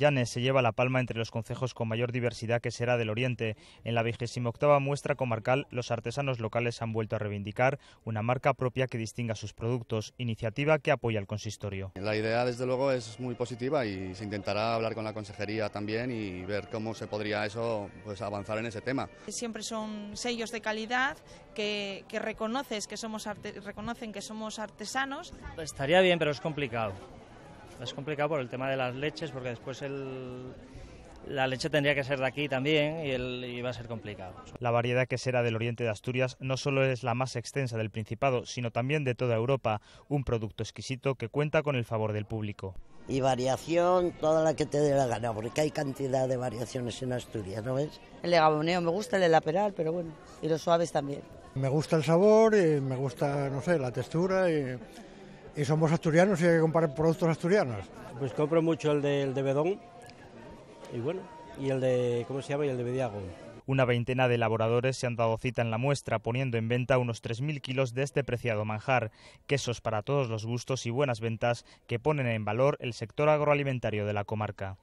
Llanes se lleva la palma entre los concejos con mayor diversidad que será del Oriente. En la octava muestra comarcal, los artesanos locales han vuelto a reivindicar una marca propia que distinga sus productos, iniciativa que apoya el consistorio. La idea, desde luego, es muy positiva y se intentará hablar con la consejería también y ver cómo se podría eso pues, avanzar en ese tema. Siempre son sellos de calidad que, reconoces que somos reconocen que somos artesanos. estaría bien, pero es complicado es complicado por el tema de las leches, porque después el, la leche tendría que ser de aquí también y, el, iba va a ser complicado. La variedad que será del oriente de Asturias no solo es la más extensa del Principado, sino también de toda Europa, un producto exquisito que cuenta con el favor del público. Y variación, toda la que te dé la gana, porque hay cantidad de variaciones en Asturias, ¿no ves? El de Gaboneo me gusta, el de la Peral, pero bueno, y los suaves también. Me gusta el sabor, y me gusta, no sé, la textura y y somos asturianos y hay que comprar productos asturianos. Pues compro mucho el de, Bedón y bueno, y el de, ¿cómo se llama? Y el de Bediago. Una veintena de elaboradores se han dado cita en la muestra, poniendo en venta unos 3.000 kilos de este preciado manjar, quesos para todos los gustos y buenas ventas que ponen en valor el sector agroalimentario de la comarca.